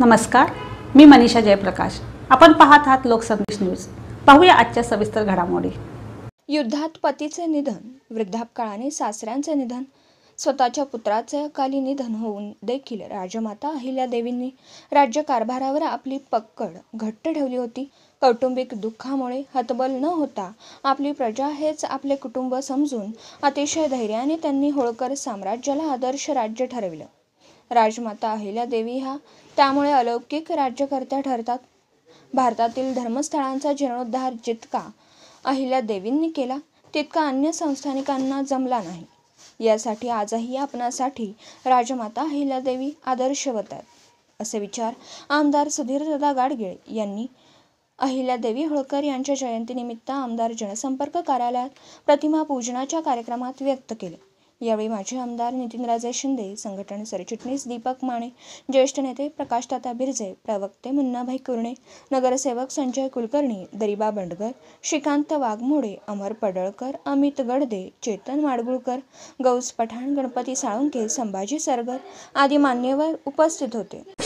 नमस्कार मी मनीषा जयप्रकाश आपण पाहत आहात लोकसंदेश न्यूज पाहूया आजच्या सविस्तर घडामोडी युद्धात पतीचे निधन वृद्धापकाळाने सासऱ्यांचे निधन स्वतःच्या पुत्राचे अकाली निधन होऊन देखील राजमाता अहिल्या देवींनी राज्यकारभारावर आपली पकड घट्ट ठेवली होती कौटुंबिक दुःखामुळे हतबल न होता आपली प्रजा हेच आपले कुटुंब समजून अतिशय धैर्याने त्यांनी होळकर साम्राज्याला आदर्श राज्य ठरविलं राजमाता अहिल्यादेवी ह्या त्यामुळे अलौकिक राज्यकर्त्या ठरतात भारतातील धर्मस्थळांचा जीर्णोद्धार जितका अहिल्यादेवींनी केला तितका अन्य संस्थानिकांना जमला नाही यासाठी आजही आपणासाठी राजमाता अहिल्यादेवी आदर्शवत आहेत असे विचार आमदार सुधीरदादा गाडगिळ यांनी अहिल्यादेवी होळकर यांच्या जयंतीनिमित्त आमदार जनसंपर्क कार्यालयात प्रतिमा पूजनाच्या कार्यक्रमात व्यक्त केले यावेळी माजी आमदार नितीनराजे शिंदे संघटन सरचिटणीस दीपक माने ज्येष्ठ नेते प्रकाश बिरजे बिर्जे प्रवक्ते मुन्नाभाई कुर्णे नगरसेवक संजय कुलकर्णी दरिबा बंडगर श्रीकांत वाघमोडे अमर पडळकर अमित गडदे चेतन माडगुळकर गौस पठाण गणपती साळुंके संभाजी सरगर आदी मान्यवर उपस्थित होते